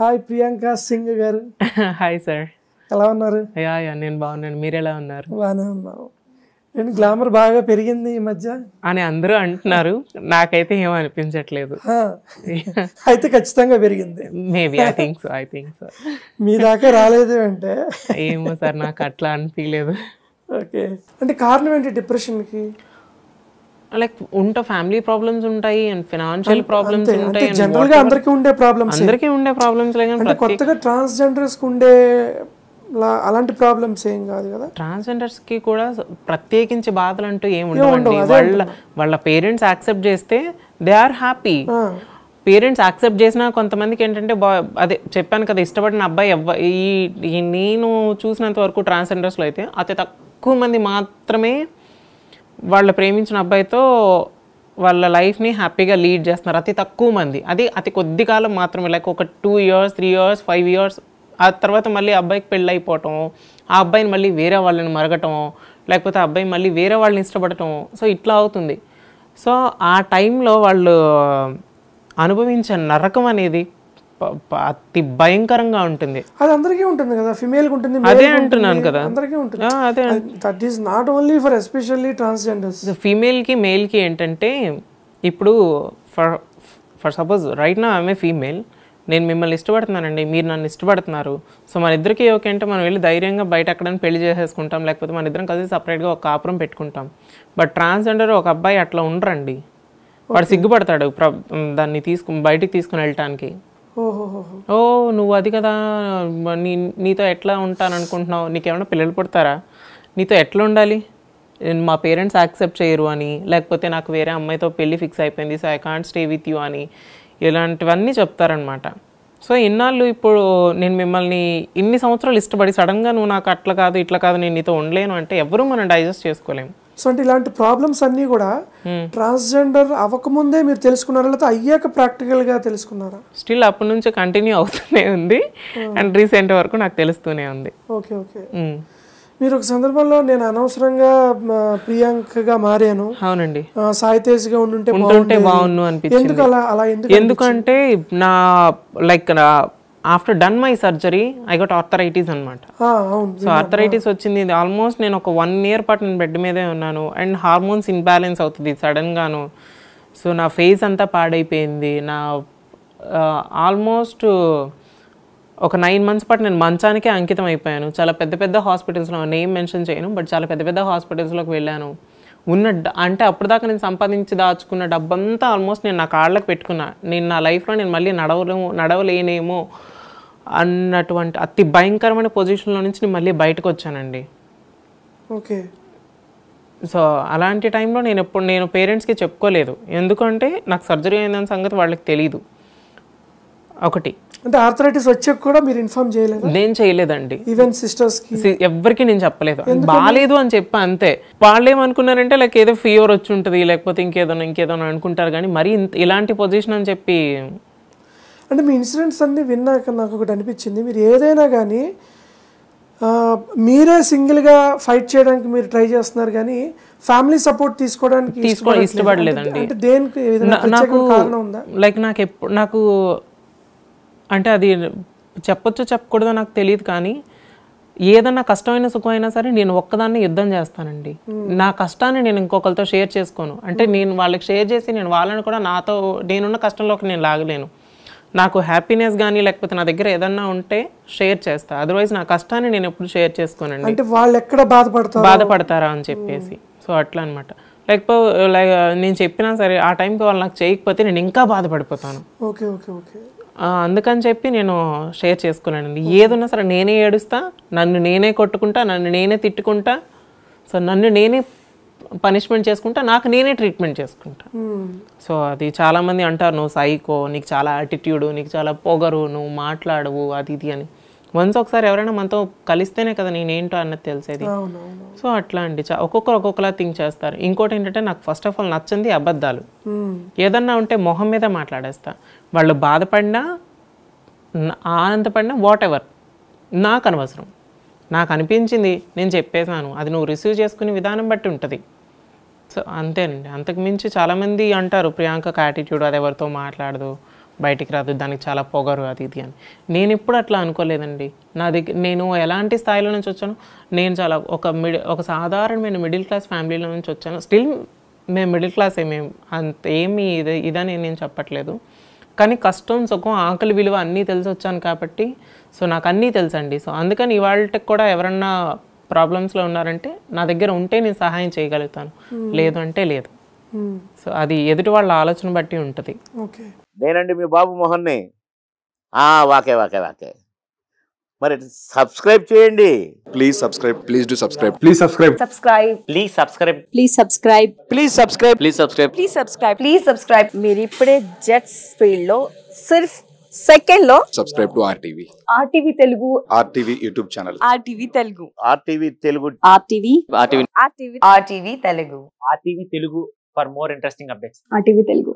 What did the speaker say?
Hi Priyanka Singh గారు hi sir ఎలా ఉన్నారు నేను బాగున్నాను మీరు ఎలా ఉన్నారు బాగానే ఉన్నాను నేను గ్లామర్ బాగా పెరిగింది ఈ మధ్య అని అందరూ అంటున్నారు నాకైతే ఏమనిపించట్లేదు అనిపించట్లేదు అయితే ఖచ్చితంగా పెరిగింది maybe I think so I think so మీ దాకా రాలేదు అంటే ఏమో సార్ నాకు అట్లా అనిపించలేదు ఓకే అంటే కారణం ఏంటి డిప్రెషన్కి లైక్ ఉంట ఫ్యామిలీ ప్రాబ్లమ్స్ ఉంటాయి అండ్ ఫైనాన్షియల్ ప్రాబ్లమ్స్ ఉంటాయి జనరల్ గా అందరికీ ఉండే ప్రాబ్లమ్స్ అందరికీ ఉండే ప్రాబ్లమ్స్ అంటే కొత్తగా ట్రాన్స్ జెండర్స్ ఉండే అలాంటి ప్రాబ్లమ్స్ ఏం కాదు కదా ట్రాన్స్జెండర్స్ కి కూడా ప్రత్యేకించి బాధలు అంటూ ఏమి ఉండవండి వాళ్ళ వాళ్ళ పేరెంట్స్ యాక్సెప్ట్ చేస్తే they are happy parents accept చేసిన కొంతమందికి ఏంటంటే బా అదే చెప్పాను కదా ఇష్టపడిన అబ్బాయి ఎవ్వ ఈ నేను చూసినంత వరకు ట్రాన్స్జెండర్స్లో అయితే అతి తక్కువ మంది మాత్రమే వాళ్ళు ప్రేమించిన అబ్బాయితో వాళ్ళ లైఫ్ని హ్యాపీగా లీడ్ చేస్తున్నారు అతి తక్కువ మంది అది అతి కొద్ది కాలం మాత్రమే లైక్ ఒక two years three years five years ఆ తర్వాత మళ్ళీ అబ్బాయికి పెళ్ళి అయిపోవటం ఆ అబ్బాయిని మళ్ళీ వేరే వాళ్ళని మరగటం లేకపోతే అబ్బాయి మళ్ళీ వేరే వాళ్ళని ఇష్టపడటం సో ఇట్లా అవుతుంది సో ఆ టైంలో వాళ్ళు అనుభవించే నరకం అనేది అతి భయంకరంగా ఉంటుంది అది అందరికీ ఉంటుంది కదా ఫిమేల్ ఉంటుంది అదే అంటున్నాను కదా అందరికీ ఉంటుంది అదే that is not only for especially transgenders ఫీమేల్కి కి ఏంటంటే ఇప్పుడు ఫర్ ఫర్ సపోజ్ రైట్ నా ఆమె ఫీమేల్ నేను మిమ్మల్ని ఇష్టపడుతున్నానండి మీరు నన్ను ఇష్టపడుతున్నారు సో మన ఇద్దరికి ఓకే అంటే మనం వెళ్ళి ధైర్యంగా బయట అక్కడ పెళ్లి చేసేసుకుంటాం లేకపోతే మన ఇద్దరం కలిసి సపరేట్గా ఒక కాపురం పెట్టుకుంటాం బట్ ట్రాన్స్జెండర్ ఒక అబ్బాయి అట్లా ఉండరండి వాడు సిగ్గుపడతాడు దాన్ని తీసుకు బయటికి తీసుకుని వెళ్ళటానికి ఓ నువ్వు అది కదా నీ నీతో ఎట్లా ఉంటాను అనుకుంటున్నావు నీకేమైనా పిల్లలు పుడతారా నీతో ఎట్లా ఉండాలి మా పేరెంట్స్ యాక్సెప్ట్ చేయరు అని లేకపోతే నాకు వేరే అమ్మాయితో పెళ్ళి ఫిక్స్ అయిపోయింది so I can't stay with you అని ఇలాంటివన్నీ చెప్తారనమాట సో ఇన్నాళ్ళు ఇప్పుడు నేను మిమ్మల్ని ఇన్ని సంవత్సరాలు ఇష్టపడి సడన్గా నువ్వు నాకు అట్లా కాదు ఇట్లా కాదు నేను నీతో ఉండలేను అంటే ఎవరూ మనం డైజెస్ట్ చేసుకోలేము సో అంటే ఇలాంటి ప్రాబ్లమ్స్ అన్నీ కూడా ట్రాన్స్జెండర్ hmm. అవ్వకముందే మీరు తెలుసుకున్నారా లేదా అయ్యాక ప్రాక్టికల్గా తెలుసుకున్నారా స్టిల్ అప్పటి నుంచి కంటిన్యూ అవుతూనే ఉంది అండ్ hmm. రీసెంట్ వరకు నాకు తెలుస్తూనే ఉంది ఓకే ఓకే hmm. మీరు ఒక సందర్భంలో నేను అనవసరంగా ప్రియాంకగా మారాను అవునండి సాయితేజ్ గా ఉండుంటే బాగుంటే బాగుండు అనిపించింది ఎందుకు అలా అలా ఎందుకంటే నా లైక్ నా after done my surgery I got arthritis అనమాట సో ఆర్థరైటీస్ వచ్చింది ఆల్మోస్ట్ నేను ఒక వన్ ఇయర్ పాటు నేను బెడ్ మీదే ఉన్నాను అండ్ హార్మోన్స్ ఇన్బ్యాలెన్స్ అవుతుంది సడన్గాను సో నా ఫేస్ అంతా పాడైపోయింది నా ఆల్మోస్ట్ ఒక నైన్ మంత్స్ పాటు నేను మంచానికే అంకితం అయిపోయాను చాలా పెద్ద పెద్ద హాస్పిటల్స్లో నేమ్ మెన్షన్ చేయను బట్ చాలా పెద్ద పెద్ద హాస్పిటల్స్లోకి వెళ్ళాను ఉన్న అంటే అప్పటిదాకా నేను సంపాదించి దాచుకున్న డబ్బంతా ఆల్మోస్ట్ నేను నా కాళ్ళకు పెట్టుకున్నా నేను నా లైఫ్లో నేను మళ్ళీ నడవలేము నడవలేనేమో అన్నటువంటి అతి భయంకరమైన పొజిషన్లో నుంచి నేను మళ్ళీ బయటకు వచ్చానండి ఓకే సో అలాంటి టైంలో నేను ఎప్పుడు నేను పేరెంట్స్కి చెప్పుకోలేదు ఎందుకంటే నాకు సర్జరీ అయిందన్న సంగతి వాళ్ళకి తెలియదు ఒకటి అంటే ఆర్థరైటిస్ వచ్చే కూడా మీరు ఇన్ఫార్మ్ చేయలేదు నేను చేయలేదండి ఈవెన్ సిస్టర్స్ ఎవరికి నేను చెప్పలేదు బాగాలేదు అని చెప్పి అంతే వాళ్ళు ఏమనుకున్నారంటే లైక్ ఏదో ఫీవర్ వచ్చి ఉంటుంది లేకపోతే ఇంకేదైనా ఇంకేదైనా అనుకుంటారు కానీ మరి ఇలాంటి పొజిషన్ అని చెప్పి అంటే మీ ఇన్సిడెంట్స్ అన్ని విన్నాక నాకు ఒకటి అనిపించింది మీరు ఏదైనా కానీ మీరే సింగిల్గా ఫైట్ చేయడానికి మీరు ట్రై చేస్తున్నారు కానీ ఫ్యామిలీ సపోర్ట్ తీసుకోవడానికి తీసుకోవడం ఇష్టపడలేదండి దేనికి నాకు లైక్ నాకు ఎప్పుడు నాకు అంటే అది చెప్పొచ్చో చెప్పకూడదో నాకు తెలియదు కానీ ఏదన్నా కష్టమైన సుఖమైనా సరే నేను ఒక్కదాన్ని యుద్ధం చేస్తానండి hmm. నా కష్టాన్ని నేను ఇంకొకరితో షేర్ చేసుకోను అంటే hmm. నేను వాళ్ళకి షేర్ చేసి నేను వాళ్ళని కూడా నాతో నేనున్న కష్టంలోకి నేను లాగలేను నాకు హ్యాపీనెస్ కానీ లేకపోతే నా దగ్గర ఏదన్నా ఉంటే షేర్ చేస్తా అదర్వైజ్ నా కష్టాన్ని నేను ఎప్పుడు షేర్ చేసుకోనండి అంటే వాళ్ళు ఎక్కడ బాధపడతారు బాధపడతారా అని hmm. చెప్పేసి సో అట్లా అనమాట లేకపోతే నేను చెప్పినా సరే ఆ టైంకి వాళ్ళు నాకు చేయకపోతే నేను ఇంకా బాధపడిపోతాను ఓకే ఓకే ఓకే అందుకని చెప్పి నేను షేర్ చేసుకున్నానండి ఏదున్నా సరే నేనే ఏడుస్తా నన్ను నేనే కొట్టుకుంటా నన్ను నేనే తిట్టుకుంటా సో నన్ను నేనే పనిష్మెంట్ చేసుకుంటా నాకు నేనే ట్రీట్మెంట్ చేసుకుంటా hmm. సో అది చాలామంది అంటారు నువ్వు సైకో నీకు చాలా యాటిట్యూడు నీకు చాలా పొగరు నువ్వు మాట్లాడవు అది ఇది అని వన్స్ ఒకసారి ఎవరైనా మనతో కలిస్తేనే కదా నేనేంటో అన్నది తెలిసేది సో అట్లా అండి ఒక్కొక్కరు ఒక్కొక్కలా థింక్ చేస్తారు ఇంకోటి ఏంటంటే నాకు ఫస్ట్ ఆఫ్ ఆల్ నచ్చింది అబద్ధాలు ఏదన్నా ఉంటే మొహం మీద మాట్లాడేస్తా వాళ్ళు బాధపడినా ఆనందపడినా వాట్ ఎవర్ నాకు అనవసరం నాకు అనిపించింది నేను చెప్పేశాను అది నువ్వు రిసీవ్ చేసుకునే విధానం బట్టి ఉంటుంది సో అంతేనండి అంతకుమించి చాలామంది అంటారు ప్రియాంక యాటిట్యూడ్ అది ఎవరితో మాట్లాడదు బయటికి రాదు దానికి చాలా పొగరు అది ఇది అని నేను ఎప్పుడు అట్లా అనుకోలేదండి నా దగ్గర నేను ఎలాంటి స్థాయిలో నుంచి వచ్చాను నేను చాలా ఒక మిడి ఒక సాధారణమైన మిడిల్ క్లాస్ ఫ్యామిలీలో నుంచి వచ్చాను స్టిల్ మేము మిడిల్ క్లాస్ ఏమేం అంత ఏమి ఇది ఇదని నేను చెప్పట్లేదు కానీ కష్టం సుఖం ఆకలి విలువ అన్నీ తెలిసి వచ్చాను కాబట్టి సో నాకు అన్నీ తెలుసండి సో అందుకని ఇవాళకి కూడా ఎవరన్నా ప్రాబ్లమ్స్లో ఉన్నారంటే నా దగ్గర ఉంటే నేను సహాయం చేయగలుగుతాను లేదు అంటే లేదు సో అది ఎదుటి వాళ్ళ ఆలోచన బట్టి ఉంటుంది నేనండి మీ బాబు మోహన్ని వాకే వాకే వాకే మరి సబ్స్క్రైబ్ చేయండి please subscribe please do subscribe please subscribe subscribe please subscribe please subscribe please subscribe please subscribe please subscribe please subscribe మీరు ఇప్పుడే జెట్ స్పీడ్ లో సిర్ఫ్ సెకండ్ లో subscribe to RTV RTV Telugu RTV YouTube channel RTV Telugu RTV Telugu RTV RTV RTV RTV Telugu RTV Telugu for more interesting updates ఆ TV Telugu